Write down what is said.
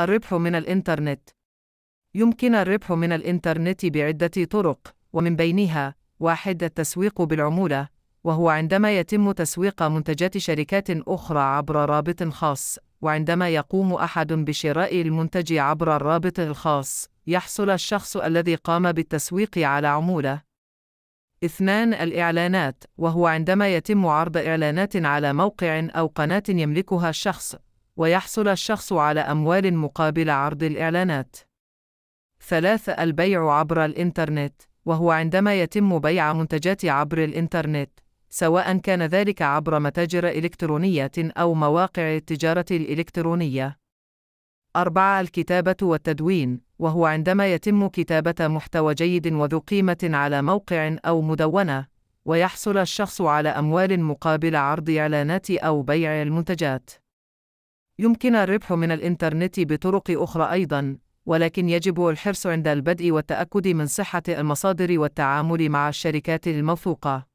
الربح من الإنترنت يمكن الربح من الإنترنت بعدة طرق، ومن بينها: واحد التسويق بالعمولة، وهو عندما يتم تسويق منتجات شركات أخرى عبر رابط خاص، وعندما يقوم أحد بشراء المنتج عبر الرابط الخاص، يحصل الشخص الذي قام بالتسويق على عمولة. اثنان الإعلانات، وهو عندما يتم عرض إعلانات على موقع أو قناة يملكها الشخص، ويحصل الشخص على أموال مقابل عرض الإعلانات. 3. البيع عبر الإنترنت، وهو عندما يتم بيع منتجات عبر الإنترنت، سواء كان ذلك عبر متاجر إلكترونية أو مواقع التجارة الإلكترونية. 4. الكتابة والتدوين، وهو عندما يتم كتابة محتوى جيد وذو قيمة على موقع أو مدونة، ويحصل الشخص على أموال مقابل عرض إعلانات أو بيع المنتجات. يمكن الربح من الإنترنت بطرق أخرى أيضاً، ولكن يجب الحرص عند البدء والتأكد من صحة المصادر والتعامل مع الشركات الموثوقة.